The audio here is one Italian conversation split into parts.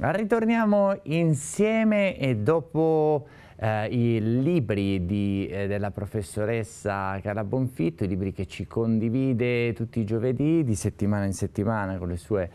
Ritorniamo insieme e dopo eh, i libri di, eh, della professoressa Carla Bonfitto, i libri che ci condivide tutti i giovedì, di settimana in settimana con le sue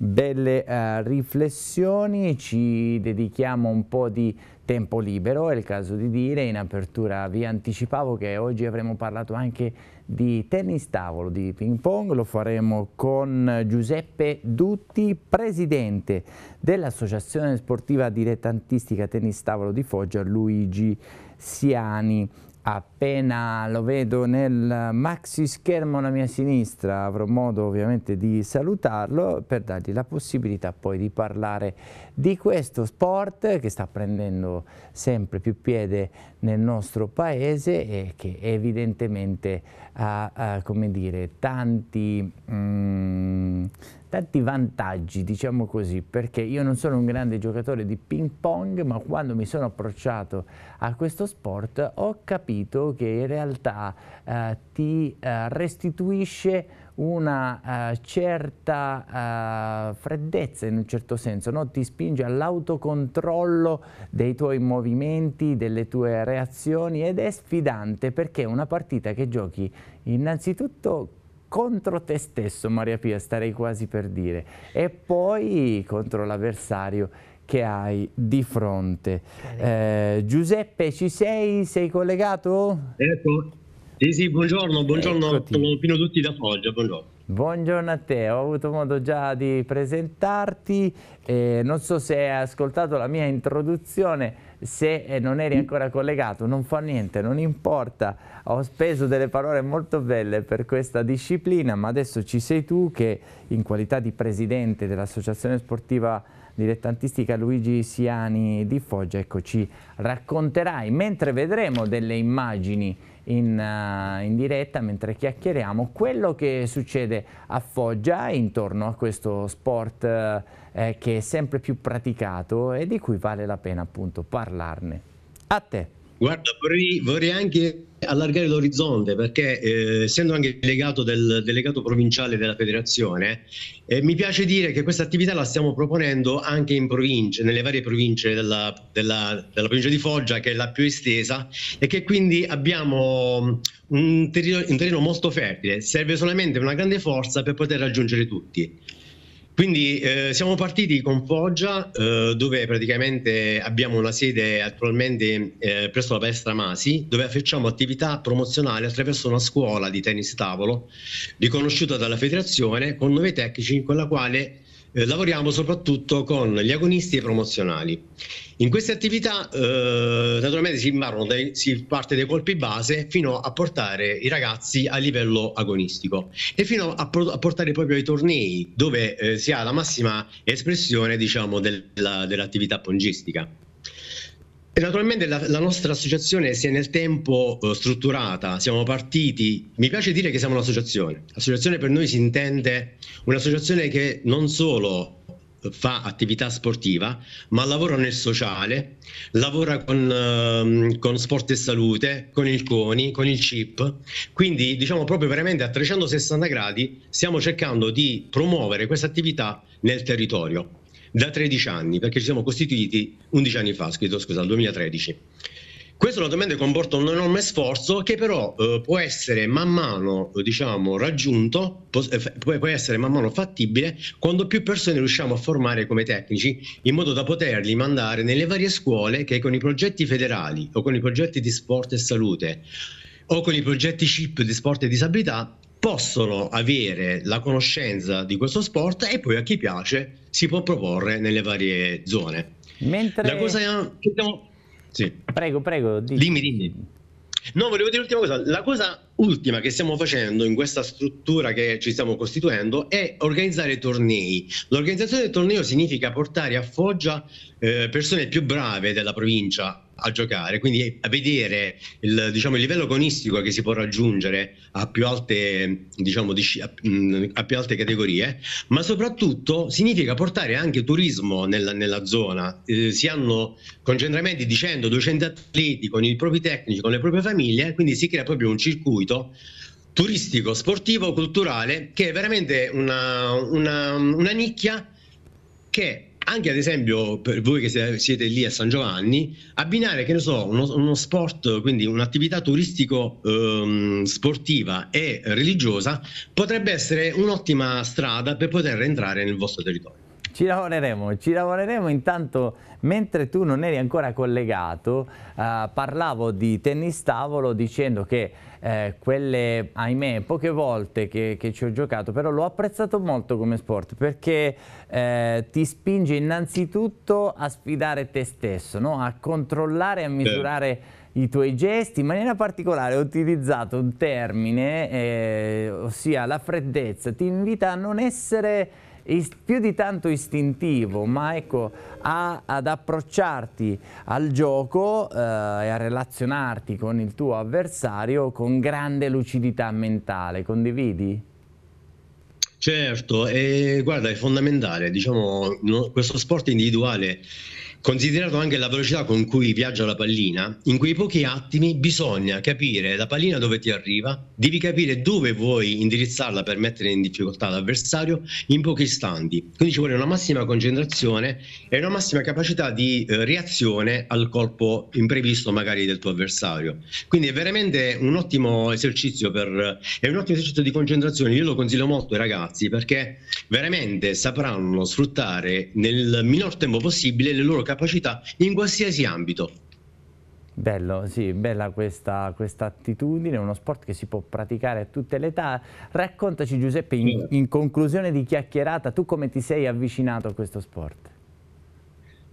belle eh, riflessioni, ci dedichiamo un po' di tempo libero, è il caso di dire, in apertura vi anticipavo che oggi avremo parlato anche di tennis tavolo, di ping pong, lo faremo con Giuseppe Dutti, presidente dell'Associazione Sportiva Dilettantistica Tennis Tavolo di Foggia, Luigi Siani appena lo vedo nel maxi schermo alla mia sinistra avrò modo ovviamente di salutarlo per dargli la possibilità poi di parlare di questo sport che sta prendendo sempre più piede nel nostro paese e che evidentemente ha, ha eh, come dire tanti mh, mm, tanti vantaggi, diciamo così, perché io non sono un grande giocatore di ping pong, ma quando mi sono approcciato a questo sport ho capito che in realtà eh, ti eh, restituisce una eh, certa eh, freddezza in un certo senso, no? ti spinge all'autocontrollo dei tuoi movimenti, delle tue reazioni ed è sfidante perché è una partita che giochi innanzitutto contro te stesso, Maria Pia, starei quasi per dire, e poi contro l'avversario che hai di fronte. Eh, Giuseppe, ci sei? Sei collegato? Ecco. Sì, sì, buongiorno, buongiorno, sono Pino Tutti da Foggia, buongiorno. Buongiorno a te, ho avuto modo già di presentarti, eh, non so se hai ascoltato la mia introduzione, se eh, non eri mm. ancora collegato non fa niente, non importa, ho speso delle parole molto belle per questa disciplina, ma adesso ci sei tu che in qualità di presidente dell'Associazione Sportiva Dilettantistica Luigi Siani di Foggia, ecco, ci racconterai, mentre vedremo delle immagini in, uh, in, diretta mentre chiacchieriamo quello che succede a Foggia intorno a questo sport eh, che è sempre più praticato e di cui vale la pena appunto parlarne. A te! Guarda, vorrei, vorrei anche allargare l'orizzonte perché eh, essendo anche delegato del delegato provinciale della federazione eh, mi piace dire che questa attività la stiamo proponendo anche in province nelle varie province della, della, della provincia di Foggia che è la più estesa e che quindi abbiamo mm, un terreno, un terreno molto fertile serve solamente una grande forza per poter raggiungere tutti quindi eh, siamo partiti con Foggia, eh, dove praticamente abbiamo una sede attualmente eh, presso la palestra Masi, dove facciamo attività promozionali attraverso una scuola di tennis tavolo riconosciuta dalla federazione con nove tecnici, con la quale eh, lavoriamo soprattutto con gli agonisti e promozionali. In queste attività eh, naturalmente si, dai, si, parte dai colpi base fino a portare i ragazzi a livello agonistico e fino a, pro, a portare proprio ai tornei dove eh, si ha la massima espressione diciamo, del, dell'attività pongistica. E naturalmente la, la, nostra associazione si è nel tempo eh, strutturata, siamo partiti, mi piace dire che siamo un'associazione, l'associazione per noi si intende un'associazione che non solo eh, fa attività sportiva, ma lavora nel sociale, lavora con, ehm, con, sport e salute, con il CONI, con il CIP. Quindi, diciamo proprio veramente a 360 gradi, stiamo cercando di promuovere questa attività nel territorio da 13 anni, perché ci siamo costituiti 11 anni fa, scritto scusa, nel 2013. Questo naturalmente comporta un enorme sforzo che però eh, può essere man mano eh, diciamo, raggiunto, eh, può, può, essere man mano fattibile quando più persone riusciamo a formare come tecnici in modo da poterli mandare nelle varie scuole che con i progetti federali o con i progetti di sport e salute o con i progetti CIP di sport e disabilità possono avere la conoscenza di questo sport e poi a chi piace si può proporre nelle varie zone. Mentre... La cosa che stiamo... Sì. Prego, prego. Dici. Dimmi, dimmi. No, volevo dire l'ultima cosa. La cosa ultima che stiamo facendo in questa struttura che ci stiamo costituendo è organizzare tornei. L'organizzazione del torneo significa portare a Foggia eh, persone più brave della provincia a giocare, quindi eh, a vedere il, diciamo, il, livello agonistico che si può raggiungere a più, alte, diciamo, mm, a più alte, categorie, ma soprattutto significa portare anche turismo nella, nella zona. Eh, si hanno concentramenti di 100-200 atleti con i propri tecnici, con le proprie famiglie, quindi si crea proprio un circuito turistico, sportivo, culturale, che è veramente una, una, una nicchia che anche ad esempio per voi che siete lì a San Giovanni, abbinare, che ne so, uno, uno sport, quindi un'attività turistico ehm, sportiva e religiosa, potrebbe essere un'ottima strada per poter entrare nel vostro territorio. Ci lavoreremo, ci lavoreremo. Intanto, mentre tu non eri ancora collegato, eh, parlavo di tennis tavolo dicendo che eh, quelle, ahimè, poche volte che, che, ci ho giocato, però l'ho apprezzato molto come sport perché eh, ti spinge innanzitutto a sfidare te stesso, no? a controllare a misurare i tuoi gesti, in maniera particolare ho utilizzato un termine, eh, ossia la freddezza, ti invita a non essere più di tanto istintivo, ma ecco, a, ad approcciarti al gioco eh, e a relazionarti con il tuo avversario con grande lucidità mentale. Condividi? Certo, e guarda, è fondamentale, diciamo, no, questo sport individuale Considerato anche la velocità con cui viaggia la pallina, in quei pochi attimi bisogna capire la pallina dove ti arriva, devi capire dove vuoi indirizzarla per mettere in difficoltà l'avversario in pochi istanti. Quindi ci vuole una massima concentrazione e una massima capacità di eh, reazione al colpo imprevisto magari del tuo avversario. Quindi è veramente un ottimo esercizio per, è un ottimo esercizio di concentrazione, io lo consiglio molto ai ragazzi perché veramente sapranno sfruttare nel minor tempo possibile le loro capacità in qualsiasi ambito. Bello, sì, bella questa, questa, attitudine, uno sport che si può praticare a tutte le età. Raccontaci Giuseppe, in, in conclusione di chiacchierata, tu come ti sei avvicinato a questo sport?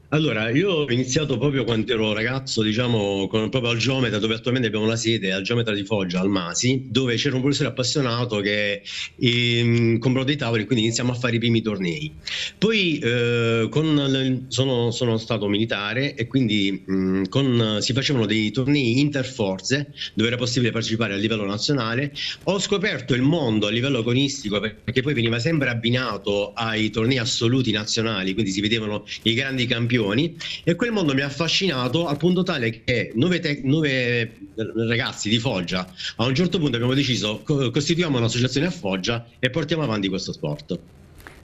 Allora, io ho iniziato proprio quando ero ragazzo, diciamo, con, proprio al Geometra, dove attualmente abbiamo la sede, al Geometra di Foggia, al Masi, dove c'era un professore appassionato che ehm, comprò dei tavoli, quindi iniziamo a fare i primi tornei. Poi eh, con, sono, sono, stato militare e quindi mh, mm, con, si facevano dei tornei interforze, dove era possibile partecipare a livello nazionale. Ho scoperto il mondo a livello agonistico perché poi veniva sempre abbinato ai tornei assoluti nazionali, quindi si vedevano i grandi campioni campioni e quel mondo mi ha affascinato al punto tale che nove, te- nove ragazzi di Foggia a un certo punto abbiamo deciso co- costituiamo un'associazione a Foggia e portiamo avanti questo sport.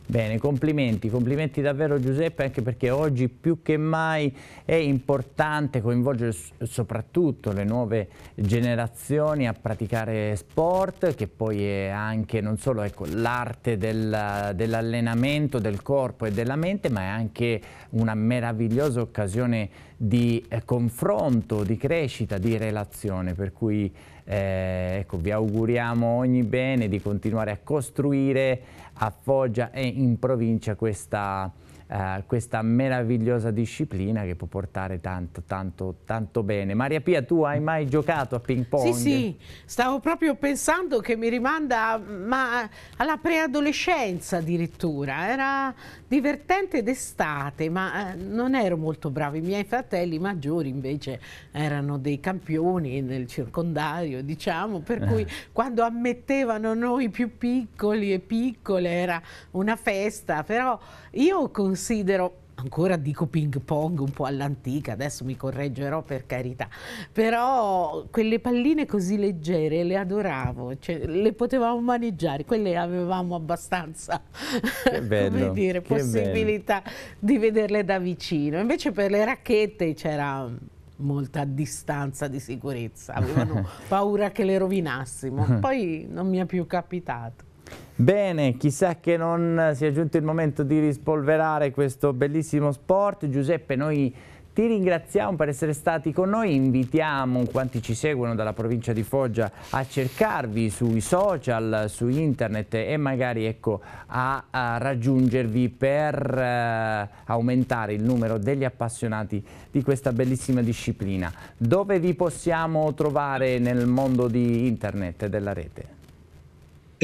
Bene, complimenti, complimenti davvero Giuseppe anche perché oggi più che mai è importante coinvolgere soprattutto le nuove generazioni a praticare sport che poi è anche non solo ecco, l'arte dell'allenamento del corpo e della mente ma è anche una meravigliosa occasione di eh, confronto, di crescita, di relazione, per cui eh, ecco, vi auguriamo ogni bene di continuare a costruire a Foggia e in provincia questa eh, questa meravigliosa disciplina che può portare tanto, tanto, tanto bene. Maria Pia, tu hai mai giocato a ping pong? Sì, sì, stavo proprio pensando che mi rimanda ma, alla preadolescenza addirittura. Era divertente d'estate, ma eh, non ero molto bravo. I miei fratelli maggiori invece erano dei campioni nel circondario, diciamo, per cui quando ammettevano noi più piccoli e piccole era una festa, però io considero considero ancora dico ping pong un po' all'antica, adesso mi correggerò per carità, però quelle palline così leggere le adoravo, cioè, le potevamo maneggiare, quelle avevamo abbastanza bello, dire, possibilità bello. di vederle da vicino, invece per le racchette c'era molta distanza di sicurezza, avevano paura che le rovinassimo, poi non mi è più capitato. Bene, chissà che non sia giunto il momento di rispolverare questo bellissimo sport. Giuseppe, noi ti ringraziamo per essere stati con noi, invitiamo quanti ci seguono dalla provincia di Foggia a cercarvi sui social, su internet e magari ecco, a, a, raggiungervi per eh, aumentare il numero degli appassionati di questa bellissima disciplina. Dove vi possiamo trovare nel mondo di internet e della rete?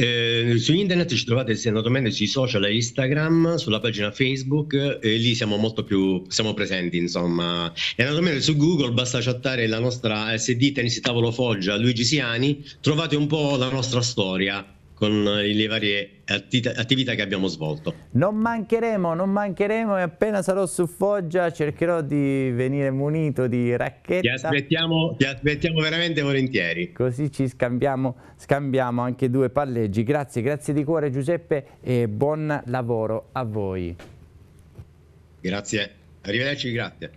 Eh, su internet ci trovate se essenzialmente sui social e Instagram, sulla pagina Facebook e lì siamo molto più siamo presenti insomma. E naturalmente su Google basta chattare la nostra SD Tennis Tavolo Foggia Luigi Siani, trovate un po' la nostra storia con eh, le varie attività che abbiamo svolto. Non mancheremo, non mancheremo e appena sarò su Foggia cercherò di venire munito di racchetta. Ti aspettiamo, ti aspettiamo veramente volentieri. Così ci scambiamo, scambiamo anche due palleggi. Grazie, grazie di cuore Giuseppe e buon lavoro a voi. Grazie, arrivederci, grazie.